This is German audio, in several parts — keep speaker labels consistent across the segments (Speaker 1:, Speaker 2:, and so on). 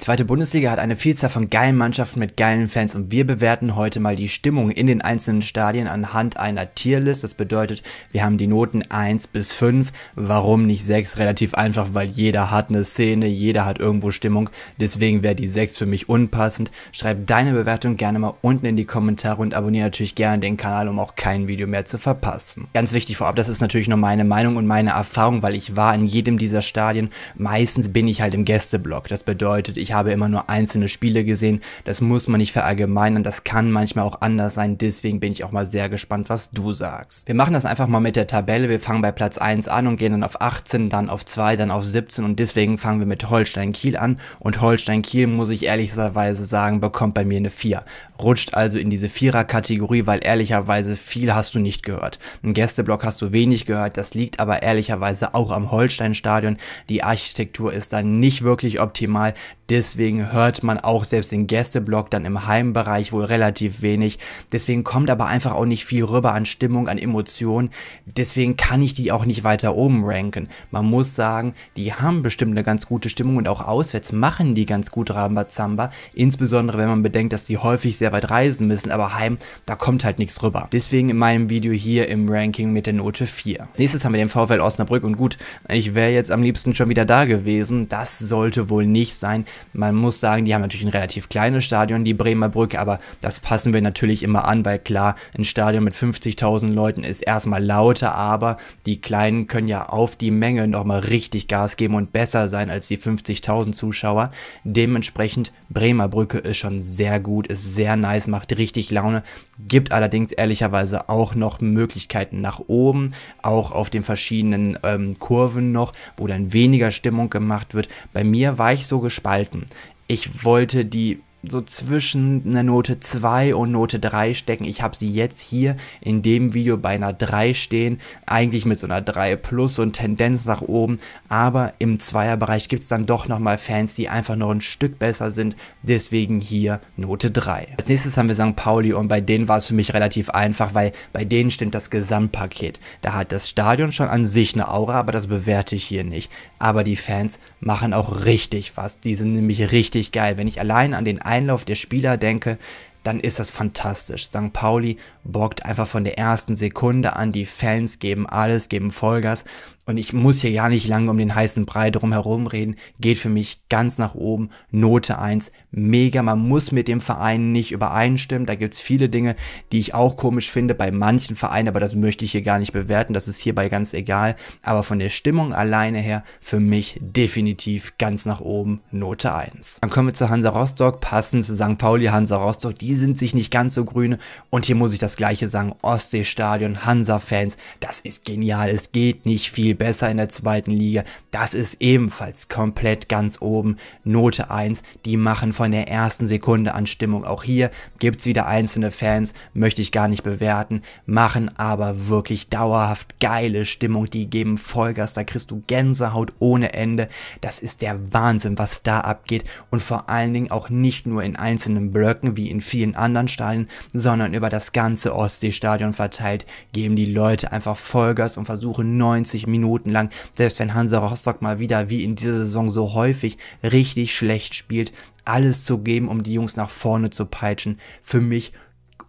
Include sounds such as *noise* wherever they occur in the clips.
Speaker 1: Die zweite Bundesliga hat eine Vielzahl von geilen Mannschaften mit geilen Fans und wir bewerten heute mal die Stimmung in den einzelnen Stadien anhand einer Tierlist. Das bedeutet, wir haben die Noten 1 bis 5. Warum nicht 6? Relativ einfach, weil jeder hat eine Szene, jeder hat irgendwo Stimmung. Deswegen wäre die 6 für mich unpassend. Schreib deine Bewertung gerne mal unten in die Kommentare und abonniere natürlich gerne den Kanal, um auch kein Video mehr zu verpassen. Ganz wichtig vorab, das ist natürlich nur meine Meinung und meine Erfahrung, weil ich war in jedem dieser Stadien. Meistens bin ich halt im Gästeblock. Das bedeutet, ich ich habe immer nur einzelne Spiele gesehen. Das muss man nicht verallgemeinern, das kann manchmal auch anders sein, deswegen bin ich auch mal sehr gespannt, was du sagst. Wir machen das einfach mal mit der Tabelle, wir fangen bei Platz 1 an und gehen dann auf 18, dann auf 2, dann auf 17 und deswegen fangen wir mit Holstein Kiel an und Holstein Kiel, muss ich ehrlicherweise sagen, bekommt bei mir eine 4. Rutscht also in diese Vierer-Kategorie, weil ehrlicherweise viel hast du nicht gehört. Ein Gästeblock hast du wenig gehört, das liegt aber ehrlicherweise auch am Holstein-Stadion. Die Architektur ist da nicht wirklich optimal. Deswegen hört man auch selbst den Gästeblock dann im Heimbereich wohl relativ wenig. Deswegen kommt aber einfach auch nicht viel rüber an Stimmung, an Emotionen. Deswegen kann ich die auch nicht weiter oben ranken. Man muss sagen, die haben bestimmt eine ganz gute Stimmung und auch auswärts machen die ganz gut Rambazamba. Insbesondere wenn man bedenkt, dass die häufig sehr weit reisen müssen, aber heim, da kommt halt nichts rüber. Deswegen in meinem Video hier im Ranking mit der Note 4. Als nächstes haben wir den VfL Osnabrück und gut, ich wäre jetzt am liebsten schon wieder da gewesen. Das sollte wohl nicht sein. Man muss sagen, die haben natürlich ein relativ kleines Stadion, die Bremer Brücke, aber das passen wir natürlich immer an, weil klar, ein Stadion mit 50.000 Leuten ist erstmal lauter, aber die Kleinen können ja auf die Menge nochmal richtig Gas geben und besser sein als die 50.000 Zuschauer. Dementsprechend, Bremer Brücke ist schon sehr gut, ist sehr nice, macht richtig Laune gibt allerdings ehrlicherweise auch noch Möglichkeiten nach oben, auch auf den verschiedenen ähm, Kurven noch, wo dann weniger Stimmung gemacht wird. Bei mir war ich so gespalten. Ich wollte die so zwischen einer Note 2 und Note 3 stecken. Ich habe sie jetzt hier in dem Video bei einer 3 stehen, eigentlich mit so einer 3 plus und Tendenz nach oben, aber im Zweierbereich gibt es dann doch nochmal Fans, die einfach noch ein Stück besser sind, deswegen hier Note 3. Als nächstes haben wir St. Pauli und bei denen war es für mich relativ einfach, weil bei denen stimmt das Gesamtpaket. Da hat das Stadion schon an sich eine Aura, aber das bewerte ich hier nicht. Aber die Fans machen auch richtig was. Die sind nämlich richtig geil. Wenn ich allein an den Einlauf der Spieler denke, dann ist das fantastisch. St. Pauli bockt einfach von der ersten Sekunde an. Die Fans geben alles, geben Vollgas und ich muss hier gar nicht lange um den heißen Brei drum herum reden, geht für mich ganz nach oben, Note 1, mega, man muss mit dem Verein nicht übereinstimmen, da gibt's viele Dinge, die ich auch komisch finde bei manchen Vereinen, aber das möchte ich hier gar nicht bewerten, das ist hierbei ganz egal, aber von der Stimmung alleine her für mich definitiv ganz nach oben, Note 1. Dann kommen wir zu Hansa Rostock, passend zu St. Pauli, Hansa Rostock, die sind sich nicht ganz so grüne und hier muss ich das gleiche sagen, Ostseestadion, Hansa-Fans, das ist genial, es geht nicht viel viel besser in der zweiten Liga. Das ist ebenfalls komplett ganz oben. Note 1. Die machen von der ersten Sekunde an Stimmung. Auch hier gibt es wieder einzelne Fans, möchte ich gar nicht bewerten, machen aber wirklich dauerhaft geile Stimmung. Die geben Vollgas, da kriegst du Gänsehaut ohne Ende. Das ist der Wahnsinn, was da abgeht. Und vor allen Dingen auch nicht nur in einzelnen Blöcken wie in vielen anderen Stadien, sondern über das ganze Ostseestadion verteilt, geben die Leute einfach Vollgas und versuchen 90 Minuten Minuten lang, selbst wenn Hansa Rostock mal wieder, wie in dieser Saison so häufig, richtig schlecht spielt, alles zu geben, um die Jungs nach vorne zu peitschen. Für mich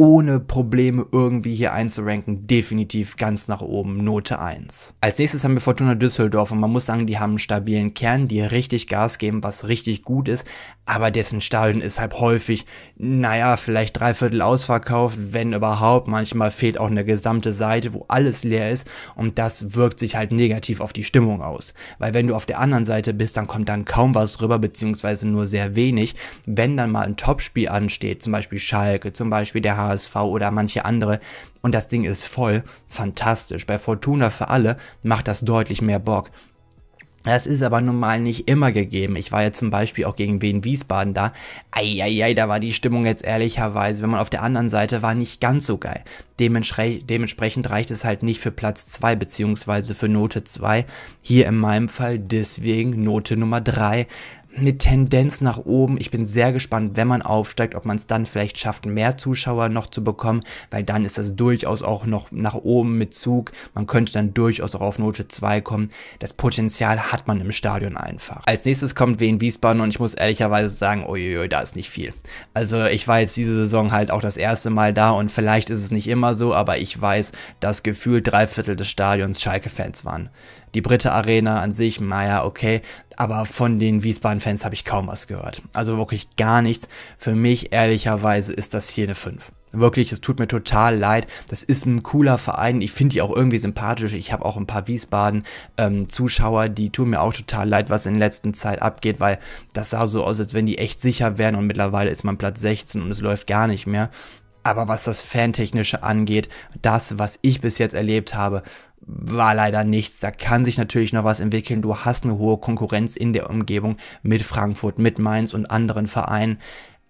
Speaker 1: ohne Probleme irgendwie hier einzuranken. Definitiv ganz nach oben, Note 1. Als nächstes haben wir Fortuna Düsseldorf und man muss sagen, die haben einen stabilen Kern, die richtig Gas geben, was richtig gut ist, aber dessen Stadion ist halt häufig, naja, vielleicht dreiviertel ausverkauft, wenn überhaupt. Manchmal fehlt auch eine gesamte Seite, wo alles leer ist und das wirkt sich halt negativ auf die Stimmung aus. Weil wenn du auf der anderen Seite bist, dann kommt dann kaum was rüber, beziehungsweise nur sehr wenig. Wenn dann mal ein Topspiel ansteht, zum Beispiel Schalke, zum Beispiel der HSV, HSV oder manche andere. Und das Ding ist voll. Fantastisch. Bei Fortuna für alle macht das deutlich mehr Bock. Das ist aber nun mal nicht immer gegeben. Ich war ja zum Beispiel auch gegen Wien Wiesbaden da. Eieiei, da war die Stimmung jetzt ehrlicherweise, wenn man auf der anderen Seite war, nicht ganz so geil. dementsprechend reicht es halt nicht für Platz 2 bzw. für Note 2. Hier in meinem Fall deswegen Note Nummer 3 mit Tendenz nach oben. Ich bin sehr gespannt, wenn man aufsteigt, ob man es dann vielleicht schafft, mehr Zuschauer noch zu bekommen, weil dann ist das durchaus auch noch nach oben mit Zug. Man könnte dann durchaus auch auf Note 2 kommen. Das Potenzial hat man im Stadion einfach. Als nächstes kommt Wien Wiesbaden und ich muss ehrlicherweise sagen, uiuiui, da ist nicht viel. Also ich war jetzt diese Saison halt auch das erste Mal da und vielleicht ist es nicht immer so, aber ich weiß, dass gefühlt drei Viertel des Stadions Schalke-Fans waren. Die Britta Arena an sich, naja, okay, aber von den Wiesbaden-Fans habe ich kaum was gehört. Also wirklich gar nichts. Für mich ehrlicherweise ist das hier eine 5. Wirklich, es tut mir total leid. Das ist ein cooler Verein. Ich finde die auch irgendwie sympathisch. Ich habe auch ein paar Wiesbaden-Zuschauer, ähm, die tun mir auch total leid, was in letzter Zeit abgeht, weil das sah so aus, als wenn die echt sicher wären und mittlerweile ist man Platz 16 und es läuft gar nicht mehr. Aber was das Fantechnische angeht, das, was ich bis jetzt erlebt habe, war leider nichts. Da kann sich natürlich noch was entwickeln. Du hast eine hohe Konkurrenz in der Umgebung mit Frankfurt, mit Mainz und anderen Vereinen.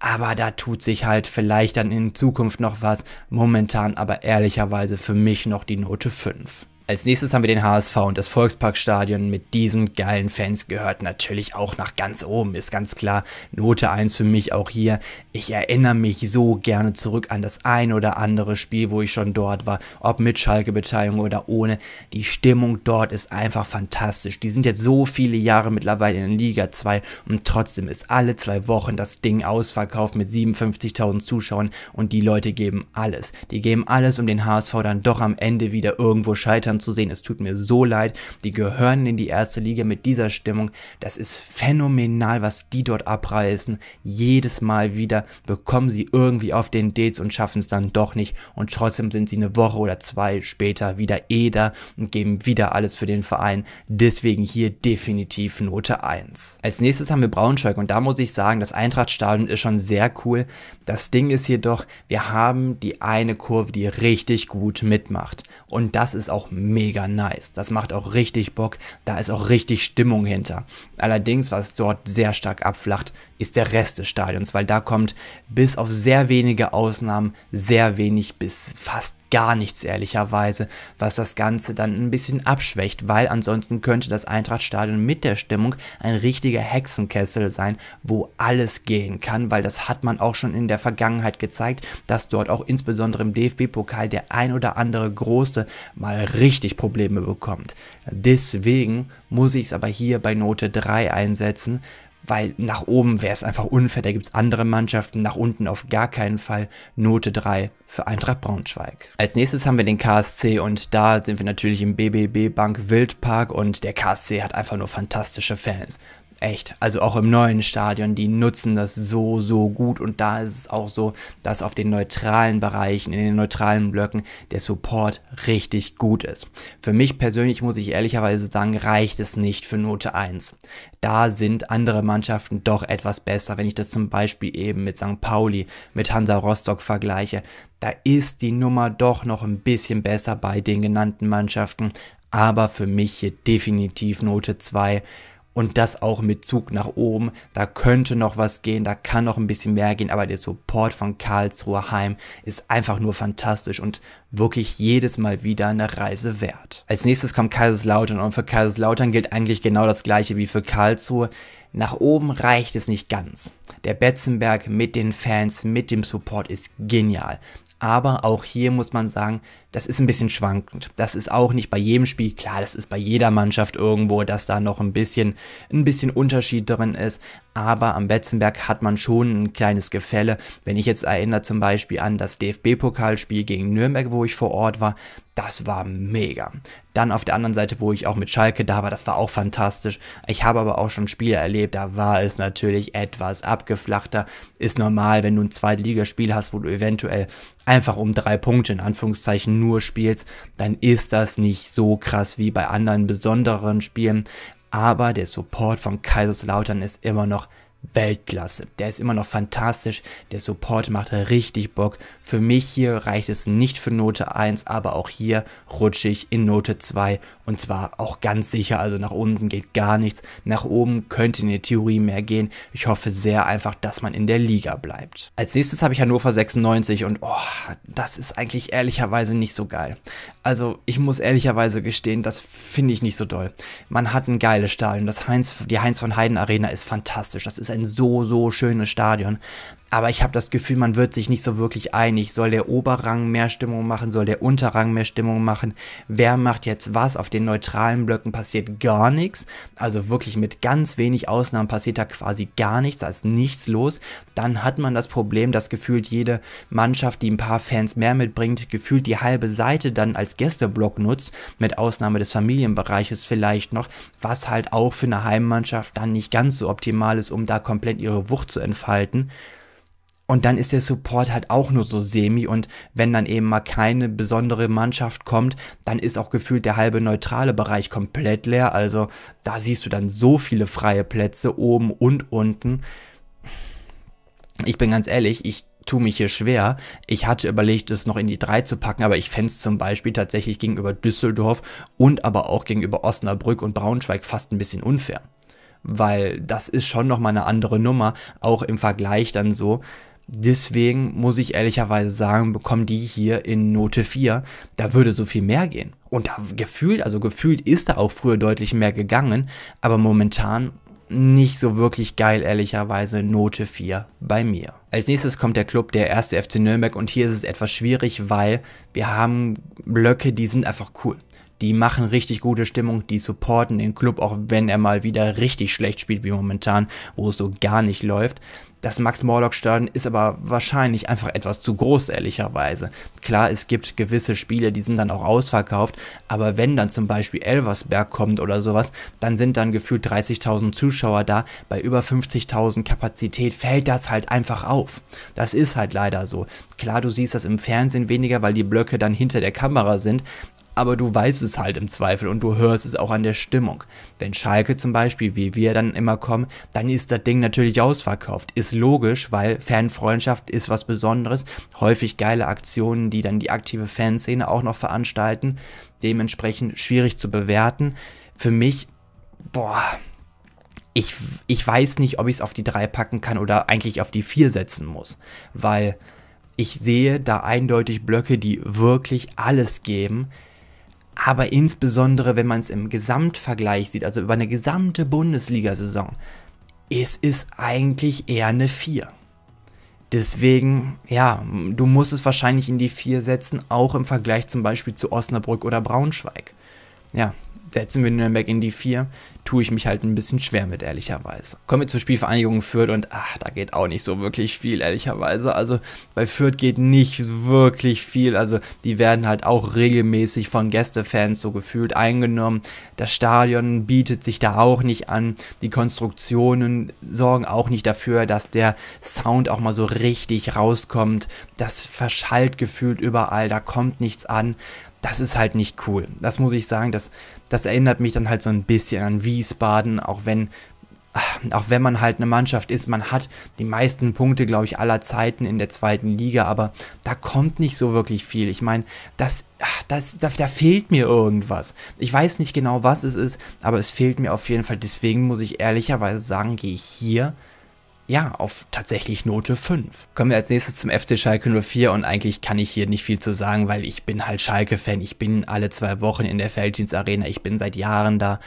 Speaker 1: Aber da tut sich halt vielleicht dann in Zukunft noch was. Momentan aber ehrlicherweise für mich noch die Note 5. Als nächstes haben wir den HSV und das Volksparkstadion mit diesen geilen Fans gehört natürlich auch nach ganz oben, ist ganz klar. Note 1 für mich auch hier. Ich erinnere mich so gerne zurück an das ein oder andere Spiel, wo ich schon dort war, ob mit Schalke-Beteiligung oder ohne. Die Stimmung dort ist einfach fantastisch. Die sind jetzt so viele Jahre mittlerweile in Liga 2 und trotzdem ist alle zwei Wochen das Ding ausverkauft mit 57.000 Zuschauern und die Leute geben alles. Die geben alles, um den HSV dann doch am Ende wieder irgendwo scheitern Spielern zu sehen. Es tut mir so leid. Die gehören in die erste Liga mit dieser Stimmung. Das ist phänomenal, was die dort abreißen. Jedes Mal wieder bekommen sie irgendwie auf den Dates und schaffen es dann doch nicht. Und trotzdem sind sie eine Woche oder zwei später wieder eh da und geben wieder alles für den Verein. Deswegen hier definitiv Note 1. Als nächstes haben wir Braunschweig und da muss ich sagen, das Eintrachtstadion ist schon sehr cool. Das Ding ist jedoch, wir haben die eine Kurve, die richtig gut mitmacht. Und das ist auch mega nice. Das macht auch richtig Bock, da ist auch richtig Stimmung hinter. Allerdings, was dort sehr stark abflacht, ist der Rest des Stadions, weil da kommt bis auf sehr wenige Ausnahmen sehr wenig bis fast gar nichts ehrlicherweise, was das Ganze dann ein bisschen abschwächt, weil ansonsten könnte das Eintrachtstadion mit der Stimmung ein richtiger Hexenkessel sein, wo alles gehen kann, weil das hat man auch schon in der Vergangenheit gezeigt, dass dort auch insbesondere im DFB-Pokal der ein oder andere Große mal richtig Probleme bekommt. Deswegen muss ich es aber hier bei Note 3 einsetzen, weil nach oben wäre es einfach unfair, da gibt es andere Mannschaften, nach unten auf gar keinen Fall. Note 3 für Eintracht Braunschweig. Als nächstes haben wir den KSC und da sind wir natürlich im BBB Bank Wildpark und der KSC hat einfach nur fantastische Fans echt, also auch im neuen Stadion, die nutzen das so, so gut. Und da ist es auch so, dass auf den neutralen Bereichen, in den neutralen Blöcken, der Support richtig gut ist. Für mich persönlich muss ich ehrlicherweise sagen, reicht es nicht für Note 1. Da sind andere Mannschaften doch etwas besser. Wenn ich das zum Beispiel eben mit St. Pauli, mit Hansa Rostock vergleiche, da ist die Nummer doch noch ein bisschen besser bei den genannten Mannschaften. Aber für mich hier definitiv Note 2 und das auch mit Zug nach oben. Da könnte noch was gehen, da kann noch ein bisschen mehr gehen, aber der Support von Karlsruhe Heim ist einfach nur fantastisch und wirklich jedes Mal wieder eine Reise wert. Als nächstes kommt Kaiserslautern und für Kaiserslautern gilt eigentlich genau das gleiche wie für Karlsruhe. Nach oben reicht es nicht ganz. Der Betzenberg mit den Fans, mit dem Support ist genial. Aber auch hier muss man sagen, das ist ein bisschen schwankend. Das ist auch nicht bei jedem Spiel, klar, das ist bei jeder Mannschaft irgendwo, dass da noch ein bisschen, ein bisschen Unterschied drin ist. Aber am Betzenberg hat man schon ein kleines Gefälle. Wenn ich jetzt erinnere zum Beispiel an das DFB-Pokalspiel gegen Nürnberg, wo ich vor Ort war, das war mega. Dann auf der anderen Seite, wo ich auch mit Schalke da war, das war auch fantastisch. Ich habe aber auch schon Spiele erlebt, da war es natürlich etwas abgeflachter. Ist normal, wenn du ein Zweitligaspiel hast, wo du eventuell einfach um drei Punkte in Anführungszeichen nur spielst, dann ist das nicht so krass wie bei anderen besonderen Spielen. Aber der Support von Kaiserslautern ist immer noch Weltklasse. Der ist immer noch fantastisch. Der Support macht richtig Bock. Für mich hier reicht es nicht für Note 1, aber auch hier rutsche ich in Note 2 und zwar auch ganz sicher. Also nach unten geht gar nichts. Nach oben könnte in der Theorie mehr gehen. Ich hoffe sehr einfach, dass man in der Liga bleibt. Als nächstes habe ich Hannover 96 und oh, das ist eigentlich ehrlicherweise nicht so geil. Also ich muss ehrlicherweise gestehen, das finde ich nicht so doll. Man hat ein geiles Stadion. Das Heinz, die Heinz von Heiden Arena ist fantastisch. Das ist ein so, so schönes Stadion aber ich habe das Gefühl, man wird sich nicht so wirklich einig. Soll der Oberrang mehr Stimmung machen? Soll der Unterrang mehr Stimmung machen? Wer macht jetzt was? Auf den neutralen Blöcken passiert gar nichts. Also wirklich mit ganz wenig Ausnahmen passiert da quasi gar nichts, da ist nichts los. Dann hat man das Problem, dass gefühlt jede Mannschaft, die ein paar Fans mehr mitbringt, gefühlt die halbe Seite dann als Gästeblock nutzt, mit Ausnahme des Familienbereiches vielleicht noch, was halt auch für eine Heimmannschaft dann nicht ganz so optimal ist, um da komplett ihre Wucht zu entfalten. Und dann ist der Support halt auch nur so semi und wenn dann eben mal keine besondere Mannschaft kommt, dann ist auch gefühlt der halbe neutrale Bereich komplett leer. Also da siehst du dann so viele freie Plätze oben und unten. Ich bin ganz ehrlich, ich tue mich hier schwer. Ich hatte überlegt, es noch in die 3 zu packen, aber ich fände es zum Beispiel tatsächlich gegenüber Düsseldorf und aber auch gegenüber Osnabrück und Braunschweig fast ein bisschen unfair. Weil das ist schon nochmal eine andere Nummer, auch im Vergleich dann so. Deswegen muss ich ehrlicherweise sagen, bekommen die hier in Note 4, da würde so viel mehr gehen. Und da gefühlt, also gefühlt ist da auch früher deutlich mehr gegangen, aber momentan nicht so wirklich geil, ehrlicherweise Note 4 bei mir. Als nächstes kommt der Club, der erste FC Nürnberg und hier ist es etwas schwierig, weil wir haben Blöcke, die sind einfach cool die machen richtig gute Stimmung, die supporten den Club, auch wenn er mal wieder richtig schlecht spielt wie momentan, wo es so gar nicht läuft. Das Max-Morlock-Stadion ist aber wahrscheinlich einfach etwas zu groß, ehrlicherweise. Klar, es gibt gewisse Spiele, die sind dann auch ausverkauft, aber wenn dann zum Beispiel Elversberg kommt oder sowas, dann sind dann gefühlt 30.000 Zuschauer da. Bei über 50.000 Kapazität fällt das halt einfach auf. Das ist halt leider so. Klar, du siehst das im Fernsehen weniger, weil die Blöcke dann hinter der Kamera sind, aber du weißt es halt im Zweifel und du hörst es auch an der Stimmung. Wenn Schalke zum Beispiel, wie wir dann immer kommen, dann ist das Ding natürlich ausverkauft. Ist logisch, weil Fanfreundschaft ist was Besonderes. Häufig geile Aktionen, die dann die aktive Fanszene auch noch veranstalten. Dementsprechend schwierig zu bewerten. Für mich, boah, ich, ich weiß nicht, ob ich es auf die drei packen kann oder eigentlich auf die vier setzen muss. Weil ich sehe da eindeutig Blöcke, die wirklich alles geben aber insbesondere, wenn man es im Gesamtvergleich sieht, also über eine gesamte Bundesliga-Saison, es ist eigentlich eher eine 4. Deswegen, ja, du musst es wahrscheinlich in die 4 setzen, auch im Vergleich zum Beispiel zu Osnabrück oder Braunschweig. Ja, Setzen wir Nürnberg in die 4, tue ich mich halt ein bisschen schwer mit, ehrlicherweise. Kommen wir zur Spielvereinigung Fürth und ach, da geht auch nicht so wirklich viel, ehrlicherweise. Also bei Fürth geht nicht wirklich viel. Also die werden halt auch regelmäßig von Gästefans so gefühlt eingenommen. Das Stadion bietet sich da auch nicht an. Die Konstruktionen sorgen auch nicht dafür, dass der Sound auch mal so richtig rauskommt. Das verschallt gefühlt überall, da kommt nichts an das ist halt nicht cool. Das muss ich sagen, das, das erinnert mich dann halt so ein bisschen an Wiesbaden, auch wenn, ah, auch wenn man halt eine Mannschaft ist, man hat die meisten Punkte, glaube ich, aller Zeiten in der zweiten Liga, aber da kommt nicht so wirklich viel. Ich meine, das, ah, das, da, da fehlt mir irgendwas. Ich weiß nicht genau, was es ist, aber es fehlt mir auf jeden Fall. Deswegen muss ich ehrlicherweise sagen, gehe ich hier ja, auf tatsächlich Note 5. Kommen wir als nächstes zum FC Schalke 04 und eigentlich kann ich hier nicht viel zu sagen, weil ich bin halt Schalke-Fan. Ich bin alle zwei Wochen in der Felddienst-Arena, ich bin seit Jahren da.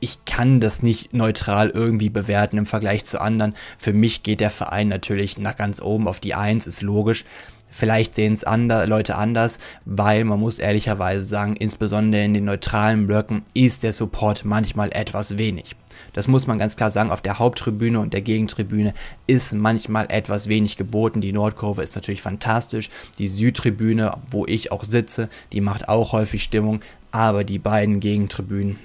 Speaker 1: Ich kann das nicht neutral irgendwie bewerten im Vergleich zu anderen. Für mich geht der Verein natürlich nach ganz oben auf die 1, ist logisch. Vielleicht sehen es ander, Leute anders, weil man muss ehrlicherweise sagen, insbesondere in den neutralen Blöcken ist der Support manchmal etwas wenig. Das muss man ganz klar sagen, auf der Haupttribüne und der Gegentribüne ist manchmal etwas wenig geboten. Die Nordkurve ist natürlich fantastisch, die Südtribüne, wo ich auch sitze, die macht auch häufig Stimmung, aber die beiden Gegentribünen,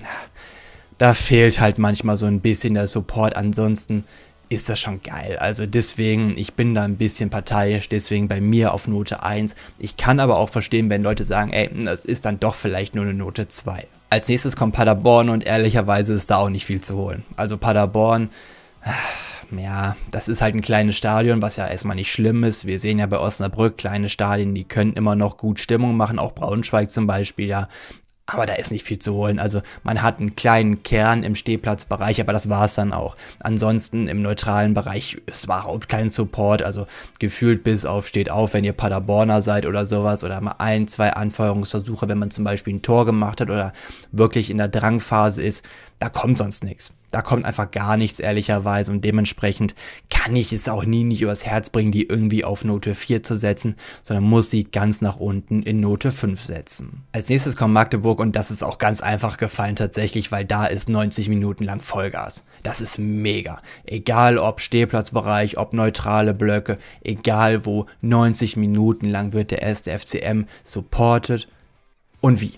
Speaker 1: da fehlt halt manchmal so ein bisschen der Support. Ansonsten ist das schon geil. Also deswegen, ich bin da ein bisschen parteiisch, deswegen bei mir auf Note 1. Ich kann aber auch verstehen, wenn Leute sagen, ey, das ist dann doch vielleicht nur eine Note 2. Als nächstes kommt Paderborn und ehrlicherweise ist da auch nicht viel zu holen. Also Paderborn, ah, ja, das ist halt ein kleines Stadion, was ja erstmal nicht schlimm ist. Wir sehen ja bei Osnabrück kleine Stadien, die können immer noch gut Stimmung machen, auch Braunschweig zum Beispiel, ja. Aber da ist nicht viel zu holen. Also man hat einen kleinen Kern im Stehplatzbereich, aber das war es dann auch. Ansonsten im neutralen Bereich, es war überhaupt kein Support. Also gefühlt bis auf steht auf, wenn ihr Paderborner seid oder sowas. Oder mal ein, zwei Anfeuerungsversuche, wenn man zum Beispiel ein Tor gemacht hat oder wirklich in der Drangphase ist da kommt sonst nichts. Da kommt einfach gar nichts, ehrlicherweise. Und dementsprechend kann ich es auch nie nicht übers Herz bringen, die irgendwie auf Note 4 zu setzen, sondern muss sie ganz nach unten in Note 5 setzen. Als nächstes kommt Magdeburg und das ist auch ganz einfach gefallen tatsächlich, weil da ist 90 Minuten lang Vollgas. Das ist mega. Egal ob Stehplatzbereich, ob neutrale Blöcke, egal wo, 90 Minuten lang wird der erste FCM supported. Und wie?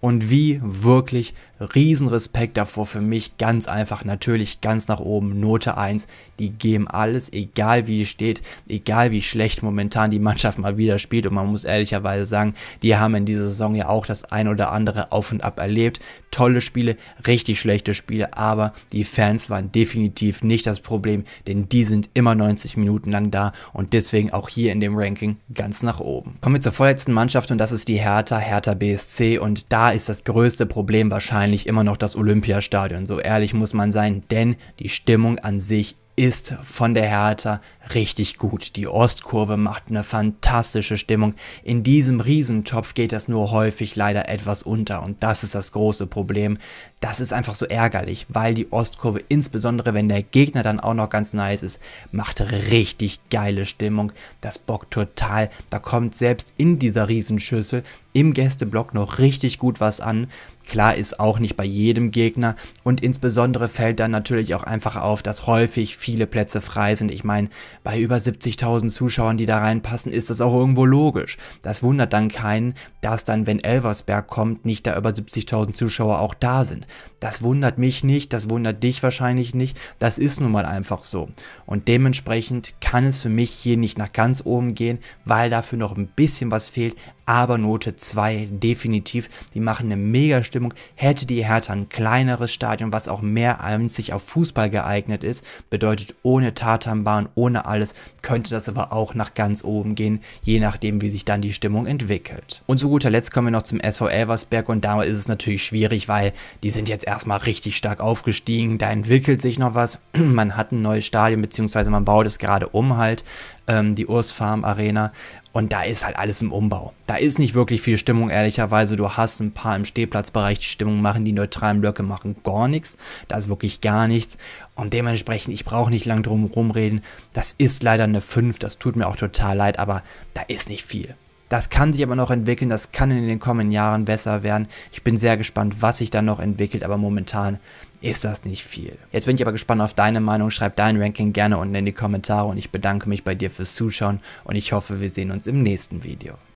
Speaker 1: Und wie wirklich Riesenrespekt davor für mich, ganz einfach, natürlich ganz nach oben, Note 1, die geben alles, egal wie es steht, egal wie schlecht momentan die Mannschaft mal wieder spielt und man muss ehrlicherweise sagen, die haben in dieser Saison ja auch das ein oder andere Auf und Ab erlebt, tolle Spiele, richtig schlechte Spiele, aber die Fans waren definitiv nicht das Problem, denn die sind immer 90 Minuten lang da und deswegen auch hier in dem Ranking ganz nach oben. Kommen wir zur vorletzten Mannschaft und das ist die Hertha, Hertha BSC und da ist das größte Problem wahrscheinlich, wahrscheinlich immer noch das Olympiastadion. So ehrlich muss man sein, denn die Stimmung an sich ist von der Hertha richtig gut. Die Ostkurve macht eine fantastische Stimmung. In diesem Riesentopf geht das nur häufig leider etwas unter und das ist das große Problem. Das ist einfach so ärgerlich, weil die Ostkurve, insbesondere wenn der Gegner dann auch noch ganz nice ist, macht richtig geile Stimmung. Das bockt total. Da kommt selbst in dieser Riesenschüssel im Gästeblock noch richtig gut was an. Klar ist auch nicht bei jedem Gegner und insbesondere fällt dann natürlich auch einfach auf, dass häufig viele Plätze frei sind. Ich meine, bei über 70.000 Zuschauern, die da reinpassen, ist das auch irgendwo logisch. Das wundert dann keinen, dass dann, wenn Elversberg kommt, nicht da über 70.000 Zuschauer auch da sind. Das wundert mich nicht, das wundert dich wahrscheinlich nicht. Das ist nun mal einfach so. Und dementsprechend kann es für mich hier nicht nach ganz oben gehen, weil dafür noch ein bisschen was fehlt. Aber Note 2 definitiv. Die machen eine mega Stimmung. Hätte die Hertha ein kleineres Stadion, was auch mehr einzig auf Fußball geeignet ist, bedeutet ohne Tatanbahn, ohne alles, könnte das aber auch nach ganz oben gehen, je nachdem, wie sich dann die Stimmung entwickelt. Und zu guter Letzt kommen wir noch zum SV Elversberg und da ist es natürlich schwierig, weil die sind jetzt erstmal richtig stark aufgestiegen, da entwickelt sich noch was, *clears throat* man hat ein neues Stadion, beziehungsweise man baut es gerade um halt, ähm, die Urs Farm Arena. Und da ist halt alles im Umbau. Da ist nicht wirklich viel Stimmung, ehrlicherweise. Du hast ein paar im Stehplatzbereich, die Stimmung machen, die neutralen Blöcke machen gar nichts. Da ist wirklich gar nichts. Und dementsprechend, ich brauche nicht lang drum rumreden. Das ist leider eine 5, das tut mir auch total leid, aber da ist nicht viel. Das kann sich aber noch entwickeln, das kann in den kommenden Jahren besser werden. Ich bin sehr gespannt, was sich dann noch entwickelt, aber momentan ist das nicht viel. Jetzt bin ich aber gespannt auf deine Meinung, schreib dein Ranking gerne unten in die Kommentare und ich bedanke mich bei dir fürs Zuschauen und ich hoffe, wir sehen uns im nächsten Video.